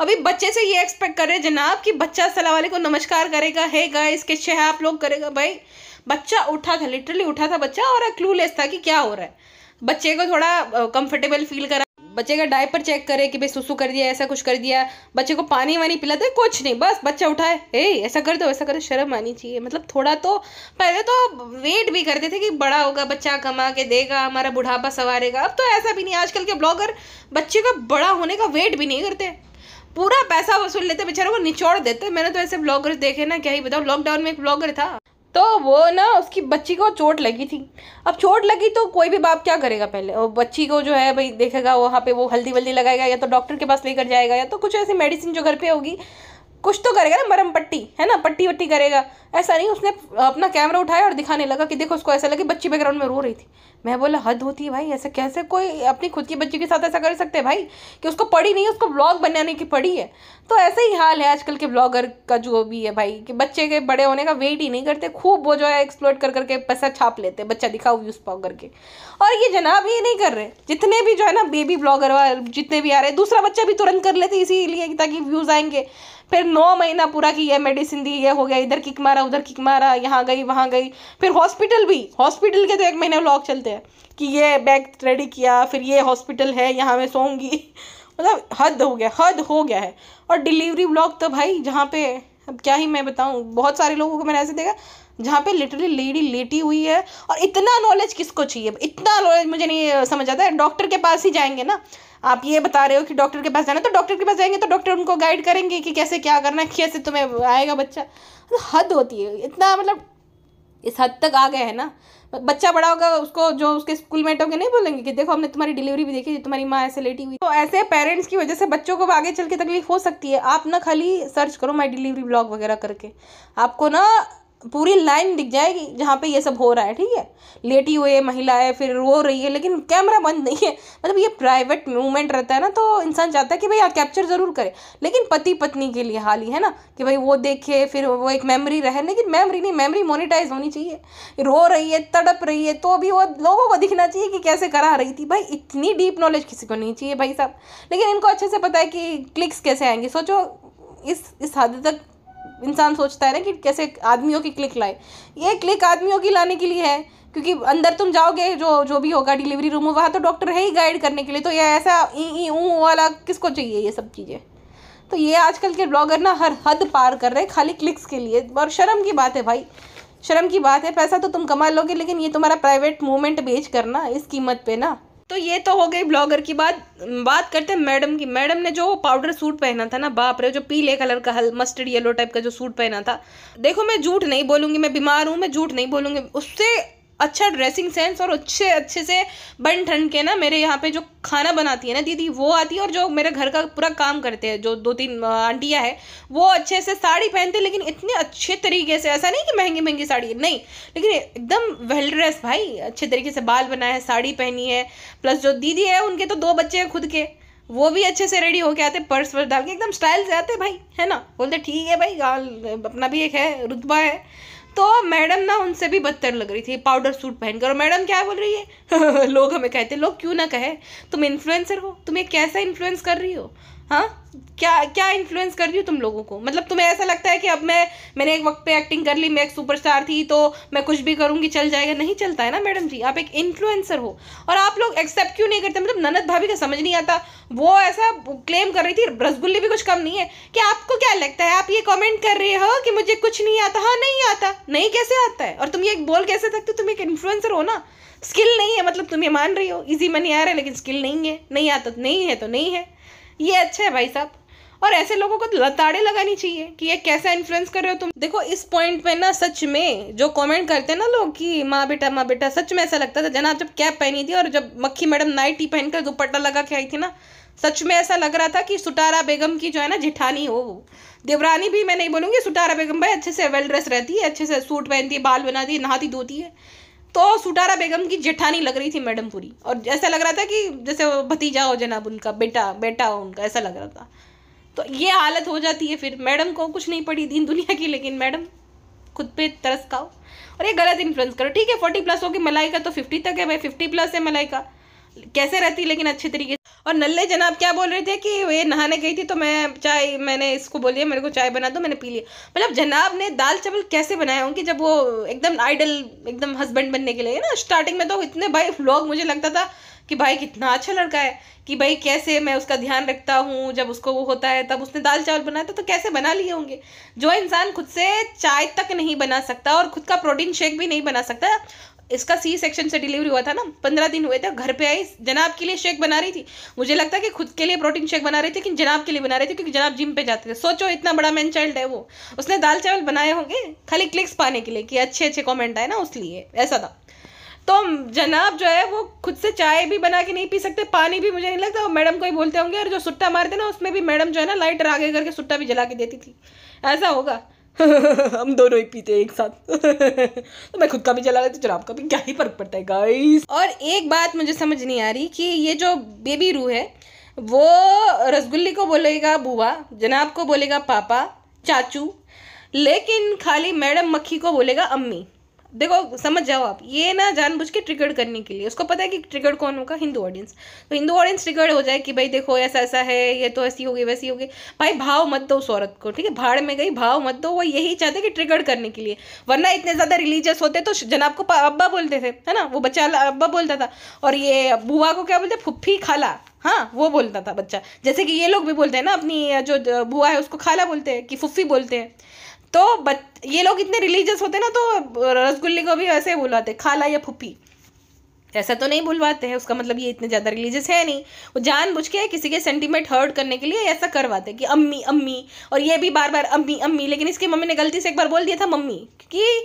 अभी बच्चे से ये एक्सपेक्ट कर रहे जनाब कि बच्चा वाले को नमस्कार करेगा है गाइस इसके है आप लोग करेगा भाई बच्चा उठा था लिटरली उठा था बच्चा और क्लूलेस था कि क्या हो रहा है बच्चे को थोड़ा कंफर्टेबल फील करा बच्चे का डायपर चेक करे कि भाई सुसु कर दिया ऐसा कुछ कर दिया बच्चे को पानी वानी पिलाते कुछ नहीं बस बच्चा उठाए हे ऐसा कर दो ऐसा कर दो शर्म आनी चाहिए मतलब थोड़ा तो पहले तो वेट भी करते थे कि बड़ा होगा बच्चा कमा के देगा हमारा बुढ़ापा संवारेगा अब तो ऐसा भी नहीं आजकल के ब्लॉगर बच्चे का बड़ा होने का वेट भी नहीं करते पूरा पैसा वसूल लेते बेचारे को निचोड़ देते मैंने तो ऐसे ब्लॉगर देखे ना क्या ही बताओ लॉकडाउन में एक ब्लॉगर था तो वो ना उसकी बच्ची को चोट लगी थी अब चोट लगी तो कोई भी बाप क्या करेगा पहले वो बच्ची को जो है भाई देखेगा वहाँ पे वो हल्दी वल्दी लगाएगा या तो डॉक्टर के पास लेकर जाएगा या तो कुछ ऐसी मेडिसिन जो घर पे होगी कुछ तो करेगा ना मरम पट्टी है ना पट्टी वट्टी करेगा ऐसा नहीं उसने अपना कैमरा उठाया और दिखाने लगा कि देखो उसको ऐसा लगे बच्ची बैकग्राउंड में रो रही थी मैं बोला हद होती है भाई ऐसा कैसे कोई अपनी खुद की बच्ची के साथ ऐसा कर सकते हैं भाई कि उसको पढ़ी नहीं उसको ब्लॉग बनाने की पड़ी है तो ऐसा ही हाल है आजकल के ब्लॉगर का जो भी है भाई कि बच्चे के बड़े होने का वेट ही नहीं करते खूब वो जो है एक्सप्लोर कर करके पैसा छाप लेते बच्चा दिखाओ व्यूज पाओ करके और ये जनाब ये नहीं कर रहे जितने भी जो है ना बेबी ब्लॉगर जितने भी आ रहे दूसरा बच्चा भी तुरंत कर लेते इसीलिए ताकि व्यूज़ आएंगे फिर नौ महीना पूरा कि ये मेडिसिन दी ये हो गया इधर किक मारा उधर किक मारा यहाँ गई वहाँ गई फिर हॉस्पिटल भी हॉस्पिटल के तो एक महीने ब्लॉक चलते हैं कि ये बैग रेडी किया फिर ये हॉस्पिटल है यहाँ मैं सोऊंगी मतलब हद हो गया हद हो गया है और डिलीवरी ब्लॉग तो भाई जहाँ पे अब क्या ही मैं बताऊँ बहुत सारे लोगों को मैंने ऐसे देखा जहाँ पे लिटरली लेडी लेटी हुई है और इतना नॉलेज किसको चाहिए इतना नॉलेज मुझे नहीं समझ आता है डॉक्टर के पास ही जाएंगे ना आप ये बता रहे हो कि डॉक्टर के पास जाना तो डॉक्टर के पास जाएंगे तो डॉक्टर उनको गाइड करेंगे कि कैसे क्या करना है कैसे तुम्हें आएगा बच्चा तो हद होती है इतना मतलब इस हद तक आ गए हैं ना बच्चा बड़ा होगा उसको जो उसके स्कूल मेट होंगे नहीं बोलेंगे कि देखो हमने तुम्हारी डिलीवरी भी देखी तुम्हारी माँ ऐसे लेटी हुई तो ऐसे पेरेंट्स की वजह से बच्चों को आगे चल के तकलीफ हो सकती है आप ना खाली सर्च करो माई डिलीवरी ब्लॉग वगैरह करके आपको ना पूरी लाइन दिख जाएगी जहाँ पे ये सब हो रहा है ठीक है लेटी हुए महिलाएं फिर रो रही है लेकिन कैमरा बंद नहीं है मतलब ये प्राइवेट मूवमेंट रहता है ना तो इंसान चाहता है कि भाई आप कैप्चर ज़रूर करें लेकिन पति पत्नी के लिए हाल ही है ना कि भाई वो देखे फिर वो एक मेमोरी रहे लेकिन मेमोरी नहीं मेमोरी मोनिटाइज होनी चाहिए रो रही है तड़प रही है तो भी वो लोगों को दिखना चाहिए कि कैसे करा रही थी भाई इतनी डीप नॉलेज किसी को नहीं चाहिए भाई साहब लेकिन इनको अच्छे से पता है कि क्लिक्स कैसे आएंगे सोचो इस इस हद तक इंसान सोचता है ना कि कैसे आदमियों की क्लिक लाए ये क्लिक आदमियों की लाने के लिए है क्योंकि अंदर तुम जाओगे जो जो भी होगा डिलीवरी रूम में वहाँ तो डॉक्टर है ही गाइड करने के लिए तो ये ऐसा ई ई ऊ वाला किसको चाहिए ये सब चीज़ें तो ये आजकल के ब्लॉगर ना हर हद पार कर रहे हैं खाली क्लिक्स के लिए और शर्म की बात है भाई शर्म की बात है पैसा तो तुम कमा लोगे लेकिन ये तुम्हारा प्राइवेट मूवमेंट बेच करना इस कीमत पे ना तो ये तो हो गई ब्लॉगर की बात बात करते हैं मैडम की मैडम ने जो पाउडर सूट पहना था ना बाप रे जो पीले कलर का हल मस्टर्ड येलो टाइप का जो सूट पहना था देखो मैं झूठ नहीं बोलूँगी मैं बीमार हूँ मैं झूठ नहीं बोलूँगी उससे अच्छा ड्रेसिंग सेंस और अच्छे अच्छे से बन ठन के ना मेरे यहाँ पे जो खाना बनाती है ना दीदी वो आती है और जो मेरे घर का पूरा काम करते हैं जो दो तीन आंटियाँ हैं वो अच्छे से साड़ी पहनते हैं लेकिन इतने अच्छे तरीके से ऐसा नहीं कि महंगी महंगी साड़ी है नहीं लेकिन एकदम वेल ड्रेस भाई अच्छे तरीके से बाल बनाए हैं साड़ी पहनी है प्लस जो दीदी है उनके तो दो बच्चे हैं खुद के वो भी अच्छे से रेडी होके आते पर्स वर्स डाल के एकदम स्टाइल से आते भाई है ना बोलते ठीक है भाई अपना भी एक है रुतबा है तो मैडम ना उनसे भी बदतर लग रही थी पाउडर सूट पहनकर और मैडम क्या बोल रही है लोग हमें कहते लोग क्यों ना कहे तुम इन्फ्लुएंसर हो तुम ये कैसा इन्फ्लुएंस कर रही हो हाँ क्या क्या इन्फ्लुएंस कर रही हूँ तुम लोगों को मतलब तुम्हें ऐसा लगता है कि अब मैं मैंने एक वक्त पे एक्टिंग कर ली मैं एक सुपरस्टार थी तो मैं कुछ भी करूँगी चल जाएगा नहीं चलता है ना मैडम जी आप एक इन्फ्लुएंसर हो और आप लोग एक्सेप्ट क्यों नहीं करते मतलब ननद भाभी का समझ नहीं आता वो ऐसा क्लेम कर रही थी रसगुल्ले भी कुछ कम नहीं है कि आपको क्या लगता है आप ये कॉमेंट कर रहे हो कि मुझे कुछ नहीं आता हाँ नहीं आता नहीं कैसे आता है और तुम ये बोल कैसे सकते हो तुम एक इन्फ्लुएंसर हो ना स्किल नहीं है मतलब तुम ये मान रही हो इजी मनी आ रहा है लेकिन स्किल नहीं है नहीं आता तो नहीं है तो नहीं है ये अच्छा है भाई साहब और ऐसे लोगों को तो लताड़े लगानी चाहिए कि ये कैसा इन्फ्लुएंस कर रहे हो तुम देखो इस पॉइंट पे ना सच में जो कमेंट करते हैं ना लोग कि माँ बेटा माँ बेटा सच में ऐसा लगता था जना जब कैप पहनी थी और जब मक्खी मैडम नाइटी पहनकर दुपट्टा लगा के आई थी ना सच में ऐसा लग रहा था कि सुटारा बेगम की जो है ना जिठानी हो वो देवरानी भी मैं नहीं बोलूँगी सुटारा बेगम भाई अच्छे से वेल ड्रेस रहती है अच्छे से सूट पहनती है बाल बनाती है नहाती धोती है तो सुटारा बेगम की जेठानी लग रही थी मैडम पूरी और ऐसा लग रहा था कि जैसे भतीजा हो जनाब उनका बेटा बेटा हो उनका ऐसा लग रहा था तो ये हालत हो जाती है फिर मैडम को कुछ नहीं पड़ी दीन दुनिया की लेकिन मैडम खुद पे तरस खाओ और ये गलत इन्फ्लुएंस करो ठीक है फोर्टी प्लस होगी मलाई का तो फिफ्टी तक है भाई फिफ्टी प्लस है मलाई का कैसे रहती लेकिन अच्छे तरीके से और नल्ले जनाब क्या बोल रहे थे कि ये नहाने गई थी तो मैं चाय मैंने इसको बोलिए मेरे को चाय बना दो मैंने पी लिया मतलब जनाब ने दाल चावल कैसे बनाए होंगे जब वो एकदम आइडल एकदम हस्बैंड बनने के लिए ना स्टार्टिंग में तो इतने भाई व्लॉग मुझे लगता था कि भाई कितना अच्छा लड़का है कि भाई कैसे मैं उसका ध्यान रखता हूँ जब उसको वो होता है तब उसने दाल चावल बनाया था तो कैसे बना लिए होंगे जो इंसान खुद से चाय तक नहीं बना सकता और खुद का प्रोटीन शेक भी नहीं बना सकता इसका सी सेक्शन से डिलीवरी हुआ था ना पंद्रह दिन हुए थे घर पे आई जनाब के लिए शेक बना रही थी मुझे लगता है कि खुद के लिए प्रोटीन शेक बना रही थी लेकिन जनाब के लिए बना रही थी क्योंकि जनाब जिम पे जाते थे सोचो इतना बड़ा मैन चाइल्ड है वो उसने दाल चावल बनाए होंगे खाली क्लिक्स पाने के लिए कि अच्छे अच्छे कॉमेंट आए ना उस लिए ऐसा था तो जनाब जो है वो खुद से चाय भी बना के नहीं पी सकते पानी भी मुझे नहीं लगता वो मैडम को ही बोलते होंगे और जो सुट्टा मारते ना उसमें भी मैडम जो है ना लाइटर आगे करके सुट्टा भी जला के देती थी ऐसा होगा हम दोनों ही पीते हैं एक साथ तो मैं खुद का भी चला रहा था जनाब का भी क्या ही फर्क पड़ता है गाइस और एक बात मुझे समझ नहीं आ रही कि ये जो बेबी रू है वो रसगुल्ली को बोलेगा बुआ जनाब को बोलेगा पापा चाचू लेकिन खाली मैडम मक्खी को बोलेगा अम्मी देखो समझ जाओ आप ये ना जानबूझ के ट्रिगर्ड करने के लिए उसको पता है कि ट्रिगर्ड कौन होगा हिंदू ऑडियंस तो हिंदू ऑडियंस ट्रिगर्ड हो जाए कि भाई देखो ऐसा ऐसा है ये तो ऐसी होगी वैसी होगी भाई भाव मत दो उस औरत को ठीक है भाड़ में गई भाव मत दो वो यही चाहते कि ट्रिगर्ड करने के लिए वरना इतने ज़्यादा रिलीजियस होते तो जनाब को अब्बा बोलते थे है ना वो बच्चा अब्बा बोलता था और ये बुआ को क्या बोलते फुफ्फी खाला हाँ वो बोलता था बच्चा जैसे कि ये लोग भी बोलते हैं ना अपनी जो बुआ है उसको खाला बोलते हैं कि फुफ्फी बोलते हैं तो बच ये लोग इतने रिलीजियस होते ना तो रसगुल्ले को भी ऐसे बुलवाते खाला या फुप्पी ऐसा तो नहीं बुलवाते हैं उसका मतलब ये इतने ज़्यादा रिलीजियस है नहीं वो बुझ के किसी के सेंटीमेंट हर्ट करने के लिए ऐसा करवाते कि अम्मी अम्मी और ये भी बार बार अम्मी अम्मी लेकिन इसकी मम्मी ने गलती से एक बार बोल दिया था मम्मी क्योंकि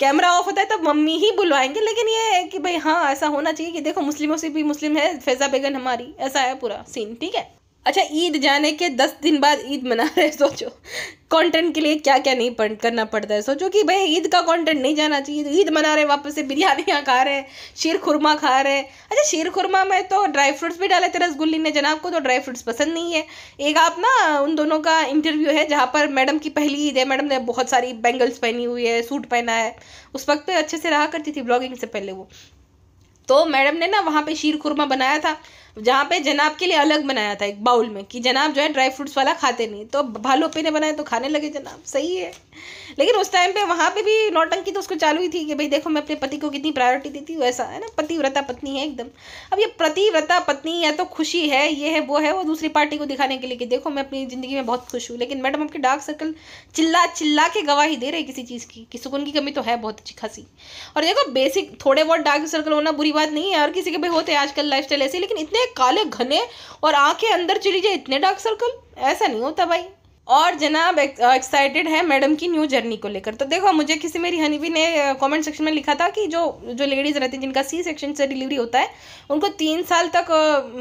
कैमरा ऑफ होता है तब मम्मी ही बुलवाएंगे लेकिन ये है कि भाई हाँ ऐसा होना चाहिए कि देखो मुस्लिमों से भी मुस्लिम है फैज़ा बेगन हमारी ऐसा है पूरा सीन ठीक है अच्छा ईद जाने के दस दिन बाद ईद मना रहे सोचो कंटेंट के लिए क्या क्या नहीं पढ़ करना पड़ता है सोचो कि भाई ईद का कंटेंट नहीं जाना चाहिए ईद मना रहे वापस से बिरयानियाँ खा रहे शीर खुरमा खा रहे अच्छा शीर खुरमा में तो ड्राई फ्रूट्स भी डाले थे रसगुल्ली ने जनाब को तो ड्राई फ्रूट्स पसंद नहीं है एक आप ना उन दोनों का इंटरव्यू है जहाँ पर मैडम की पहली ईद है मैडम ने बहुत सारी बैंगल्स पहनी हुई है सूट पहना है उस वक्त अच्छे से रहा करती थी ब्लॉगिंग से पहले वो तो मैडम ने ना वहाँ पे शीर खुरमा बनाया था जहाँ पे जनाब के लिए अलग बनाया था एक बाउल में कि जनाब जो है ड्राई फ्रूट्स वाला खाते नहीं तो भालोपी ने बनाया तो खाने लगे जनाब सही है लेकिन उस टाइम पे वहाँ पे भी नौटंकी तो उसको चालू ही थी कि भाई देखो मैं अपने पति को कितनी प्रायोरिटी देती हूँ ऐसा है ना पतिव्रता पत्नी है एकदम अब ये पतिव्रता पत्नी या तो खुशी है ये है वो है वो दूसरी पार्टी को दिखाने के लिए कि देखो मैं अपनी ज़िंदगी में बहुत खुश हूँ लेकिन मैडम आपके डार्क सर्कल चिल्ला चिल्ला के गवाही दे रहे किसी चीज़ की कि सुकून की कमी तो है बहुत अच्छी खासी और देखो बेसिक थोड़े बहुत डार्क सर्कल होना बुरी बात नहीं है और किसी के भाई होते हैं आजकल लाइफ स्टाइल ऐसे लेकिन इतने हैं काले घने और आंखें अंदर चली जाए इतने डार्क सर्कल ऐसा नहीं होता भाई और जनाब एक्साइटेड है मैडम की न्यू जर्नी को लेकर तो देखो मुझे किसी मेरी हनीबी ने कमेंट सेक्शन में लिखा था कि जो जो लेडीज़ रहती हैं जिनका सी सेक्शन से डिलीवरी होता है उनको तीन साल तक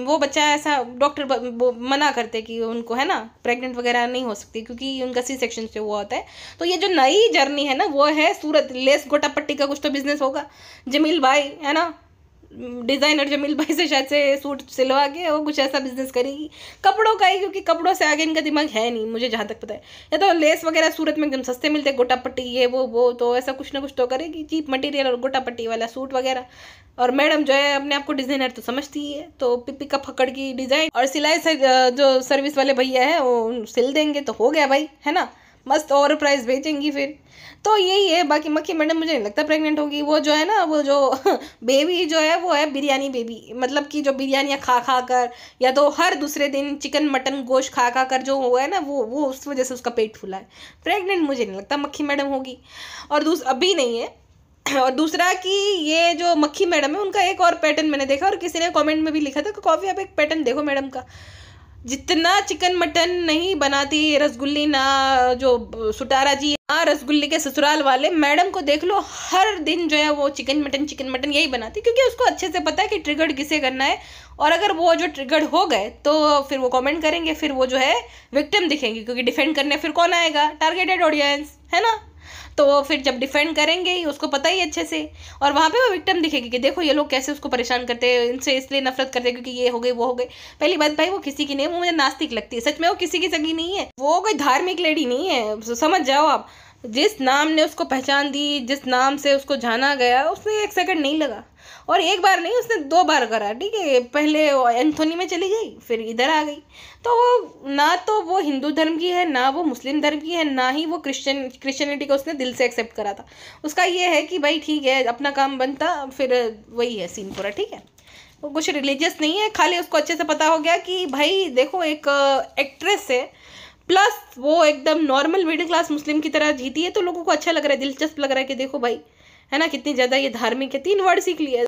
वो बच्चा ऐसा डॉक्टर मना करते कि उनको है ना प्रेग्नेंट वगैरह नहीं हो सकती क्योंकि उनका सी सेक्शन से हुआ होता है तो ये जो नई जर्नी है ना वो है सूरत लेस गोटापट्टी का कुछ तो बिजनेस होगा जमील भाई है ना डिज़ाइनर जमील भाई से शायद से सूट सिलवा के वो कुछ ऐसा बिजनेस करेगी कपड़ों का ही क्योंकि कपड़ों से आगे इनका दिमाग है नहीं मुझे जहाँ तक पता है या तो लेस वगैरह सूरत में एकदम सस्ते मिलते गोटा पट्टी ये वो वो तो ऐसा कुछ ना कुछ तो करेगी चीप मटेरियल और गोटा पट्टी वाला सूट वगैरह और मैडम जो है अपने आप को डिज़ाइनर तो समझती है तो पिपी का फकड़ की डिज़ाइन और सिलाई से जो सर्विस वाले भैया है वो सिल देंगे तो हो गया भाई है ना मस्त और प्राइस भेजेंगी फिर तो यही है बाकी मक्खी मैडम मुझे नहीं लगता प्रेग्नेंट होगी वो जो है ना वो जो बेबी जो है वो है बिरयानी बेबी मतलब कि जो बिरयानियाँ खा खा कर या तो हर दूसरे दिन चिकन मटन गोश्त खा खा कर जो हुआ है ना वो वो उस वजह से उसका पेट फूला है प्रेग्नेंट मुझे नहीं लगता मक्खी मैडम होगी और दूस अभी नहीं है और दूसरा कि ये जो मक्खी मैडम है उनका एक और पैटर्न मैंने देखा और किसी ने कमेंट में भी लिखा था कि कॉफ़ी आप एक पैटर्न देखो मैडम का जितना चिकन मटन नहीं बनाती रसगुल्ली ना जो सुटारा जी ना रसगुल्ली के ससुराल वाले मैडम को देख लो हर दिन जो है वो चिकन मटन चिकन मटन यही बनाती क्योंकि उसको अच्छे से पता है कि ट्रिगर्ड किसे करना है और अगर वो जो ट्रिगर्ड हो गए तो फिर वो कमेंट करेंगे फिर वो जो है विक्टिम दिखेंगे क्योंकि डिफेंड करने फिर कौन आएगा टारगेटेड ऑडियंस है ना तो वो फिर जब डिफेंड करेंगे ही उसको पता ही अच्छे से और वहाँ पे वो विक्टम दिखेगी कि देखो ये लोग कैसे उसको परेशान करते हैं इनसे इसलिए नफरत करते हैं क्योंकि ये हो गई वो हो गई पहली बात भाई वो किसी की नहीं वो मुझे नास्तिक लगती है सच में वो किसी की सगी नहीं है वो कोई धार्मिक लेडी नहीं है समझ जाओ आप जिस नाम ने उसको पहचान दी जिस नाम से उसको जाना गया उसने एक सेकंड नहीं लगा और एक बार नहीं उसने दो बार करा ठीक है पहले एंथोनी में चली गई फिर इधर आ गई तो वो ना तो वो हिंदू धर्म की है ना वो मुस्लिम धर्म की है ना ही वो क्रिश्चियन क्रिश्चियनिटी को उसने दिल से एक्सेप्ट करा था उसका ये है कि भाई ठीक है अपना काम बनता फिर वही है सीन पूरा ठीक है वो कुछ रिलीजियस नहीं है खाली उसको अच्छे से पता हो गया कि भाई देखो एक एक्ट्रेस uh, है प्लस वो एकदम नॉर्मल मिडिल क्लास मुस्लिम की तरह जीती है तो लोगों को अच्छा लग रहा है दिलचस्प लग रहा है कि देखो भाई है ना कितनी ज़्यादा ये धार्मिक है तीन वर्ड सीख लिए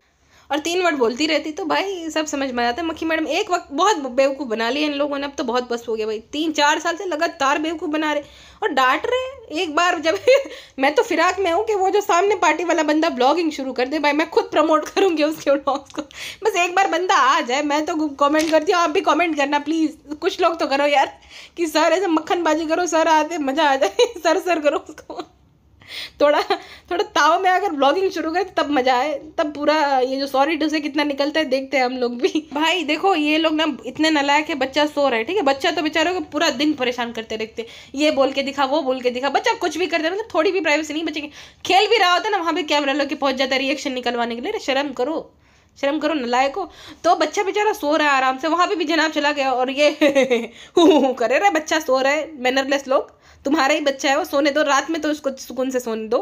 और तीन वर्ड बोलती रहती तो भाई सब समझ में आता है मक्खी मैडम एक वक्त बहुत बेवकूफ़ बना लिए इन लोगों ने अब तो बहुत बस हो गया भाई तीन चार साल से लगातार बेवकूफ़ बना रहे और डांट रहे एक बार जब मैं तो फिराक में हूँ कि वो जो सामने पार्टी वाला बंदा ब्लॉगिंग शुरू कर दे भाई मैं खुद प्रमोट करूँगी उसके ब्लॉग्स को बस एक बार बंदा आ जाए मैं तो कॉमेंट करती हूँ आप भी कॉमेंट करना प्लीज़ कुछ लोग तो करो यार कि सर ऐसे मक्खनबाजी करो सर आते मज़ा आ जाए सर सर करो उसको थोड़ा थोड़ा ताव में अगर ब्लॉगिंग शुरू करें तब मजा आए तब पूरा ये जो सॉरी टू से कितना निकलता है देखते हैं हम लोग भी भाई देखो ये लोग ना इतने नलायक है बच्चा सो रहा है ठीक है बच्चा तो बेचारों को पूरा दिन परेशान करते रहते ये बोल के दिखा वो बोल के दिखा बच्चा कुछ भी करते मतलब थोड़ी भी प्राइवेसी नहीं बचेगी खेल भी रहा होता ना वहाँ भी कैमरा लोग के पहुँच जाता है रिएक्शन निकलवाने के लिए शर्म करो शर्म करो नलायक हो तो बच्चा बेचारा सो रहा है आराम से वहाँ पे भी जनाब चला गया और ये हु करे रहा बच्चा सो रहा है मैनरलेस लोग तुम्हारा ही बच्चा है वो सोने दो रात में तो उसको सुकून से सोने दो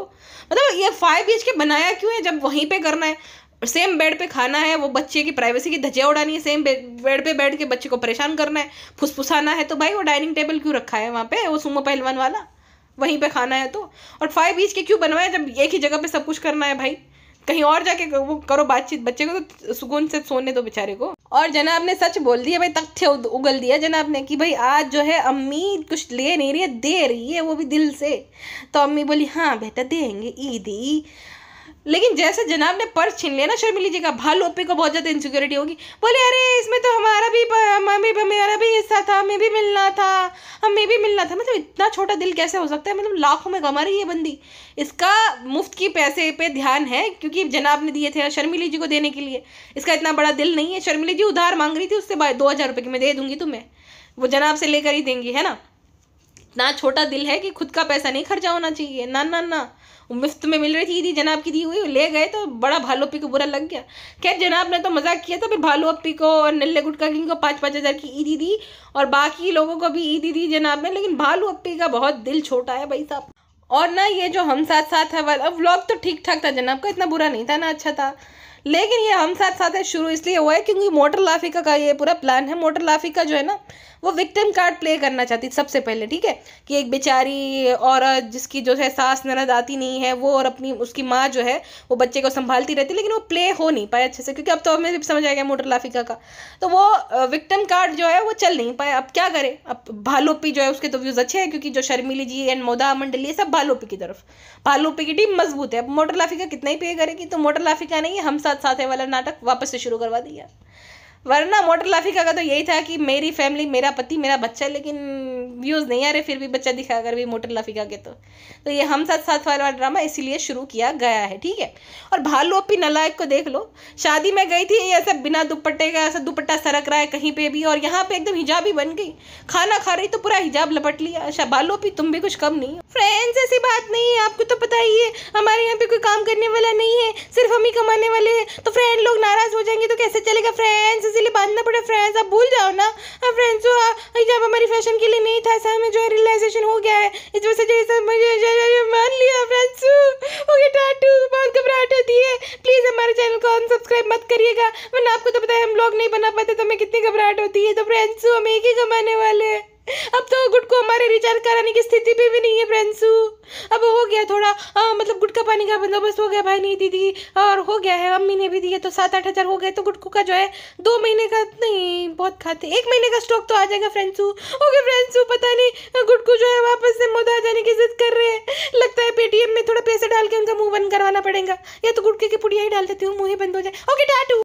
मतलब ये फाइव बी के बनाया क्यों है जब वहीं पे करना है सेम बेड पे खाना है वो बच्चे की प्राइवेसी की धजिया उड़ानी है सेम बेड पे बैठ के बच्चे को परेशान करना है फुसफुसाना है तो भाई वो डाइनिंग टेबल क्यों रखा है वहाँ पे वो सुमो पहलवान वाला वहीं पे खाना है तो और फाइव बीच के क्यों बनवाया जब एक ही जगह पे सब कुछ करना है भाई कहीं और जाके वो करो बातचीत बच्चे को तो सुकून से सोने दो बेचारे को और जनाब ने सच बोल दिया भाई तथ्य उगल दिया जनाब ने कि भाई आज जो है अम्मी कुछ ले नहीं रही है दे रही है वो भी दिल से तो अम्मी बोली हाँ बेटा देंगे ईदी लेकिन जैसे जनाब ने पर्स छीन लिया ना शर्मिली जी का भाल ओपी को बहुत ज़्यादा इनसिक्योरिटी होगी बोले अरे इसमें तो हमारा भी हमें हमारा भी हिस्सा था हमें भी मिलना था हमें भी मिलना था मतलब इतना छोटा दिल कैसे हो सकता है मतलब लाखों में कमा रही है बंदी इसका मुफ्त की पैसे पे ध्यान है क्योंकि जनाब ने दिए थे शर्मिली जी को देने के लिए इसका इतना बड़ा दिल नहीं है शर्मिली जी उधार मांग रही थी उससे दो हज़ार रुपये की मैं दे दूंगी तुम्हें वो जनाब से लेकर ही देंगी है ना इतना छोटा दिल है कि खुद का पैसा नहीं खर्चा होना चाहिए ना ना ना मुफ्त में मिल रही थी दी जनाब की दी हुई ले गए तो बड़ा भालू पी को बुरा लग गया खैर जनाब ने तो मजाक किया था फिर भालू अपी को और नल्ले गुटका किंग को पाँच पाँच हज़ार की ईदी दी और बाकी लोगों को भी ईदी दी जनाब ने लेकिन भालू अपी का बहुत दिल छोटा है भाई साहब और ना ये जो हम साथ साथ है वाला व्लॉग तो ठीक ठाक था जनाब का इतना बुरा नहीं था ना अच्छा था लेकिन ये हम साथ साथ है शुरू इसलिए हुआ है क्योंकि मोटर लाफिका का ये पूरा प्लान है मोटर लाफिका जो है ना वो विक्टिम कार्ड प्ले करना चाहती सबसे पहले ठीक है कि एक बेचारी औरत जिसकी जो है सास ननद आती नहीं है वो और अपनी उसकी माँ जो है वो बच्चे को संभालती रहती लेकिन वो प्ले हो नहीं पाया अच्छे से क्योंकि अब तो हमें समझ आ गया मोटर लाफिका का तो वो विक्टिम कार्ड जो है वो चल नहीं पाया अब क्या करें अब भालोपी जो है उसके तो व्यूज़ अच्छे हैं क्योंकि जो शर्मिली जी एंड मोदा मंडली ये सब भालोपी की तरफ भालोपी की टीम मजबूत है अब मोटर लाफिका कितना ही पे करेगी तो मोटर लाफिका ने हम साथ साथ है वाला नाटक वापस से शुरू करवा दिया वरना मोटर लाफिका का तो यही था कि मेरी फैमिली मेरा पति मेरा बच्चा लेकिन व्यूज़ नहीं आ रहे फिर भी बच्चा दिखा कर भी मोटर लाफिका के तो तो ये हम साथ साथ वाला ड्रामा इसीलिए शुरू किया गया है ठीक है और भालू अपनी नलायक को देख लो शादी में गई थी ऐसा बिना दुपट्टे का ऐसा दुपट्टा सरक रहा है कहीं पे भी और यहाँ पे एकदम हिजाब ही बन गई खाना खा रही तो पूरा हिजाब लपट लिया अच्छा भालू अपी तुम भी कुछ कम नहीं फ्रेंड्स ऐसी बात नहीं है आपको तो पता ही है हमारे यहाँ पे कोई काम करने वाला नहीं है सिर्फ हम ही कमाने वाले हैं तो फ्रेंड लोग नाराज हो जाएंगे तो कैसे चलेगा फ्रेंड्स इसीलिए बात ना पड़े फ्रेंड्स आप भूल जाओ ना फ्रेंड्स जब हमारी फैशन के लिए नहीं था ऐसा हमें जो है रियलाइजेशन हो गया है इस वजह से जो मुझे मान लिया फ्रेंड्स ओके टाटू बहुत घबराहट होती है प्लीज़ हमारे चैनल को अनसब्सक्राइब मत करिएगा वरना आपको तो पता है हम ब्लॉग नहीं बना पाते तो हमें कितनी घबराहट होती है तो फ्रेंड्स हम एक ही कमाने वाले हैं अब तो गुट को हमारे रिचार्ज कराने की स्थिति पे भी नहीं है फ्रेंड्सू अब हो गया थोड़ा आ, मतलब गुट का पानी का बंदोबस्त हो गया भाई नहीं दीदी और हो गया है अम्मी ने भी दिया तो सात आठ हज़ार हो गए तो गुटको का जो है दो महीने का नहीं बहुत खाते एक महीने का स्टॉक तो आ जाएगा फ्रेंड्सू हो गया फ्रेंड्सू पता नहीं गुटको जो है वापस से मोदा जाने की जिद कर रहे हैं लगता है पेटीएम में थोड़ा पैसा डाल के उनका मुँह बंद करवाना पड़ेगा या तो गुटके की पुड़िया ही डाल देती हूँ मुँह ही बंद हो जाए ओके डाटू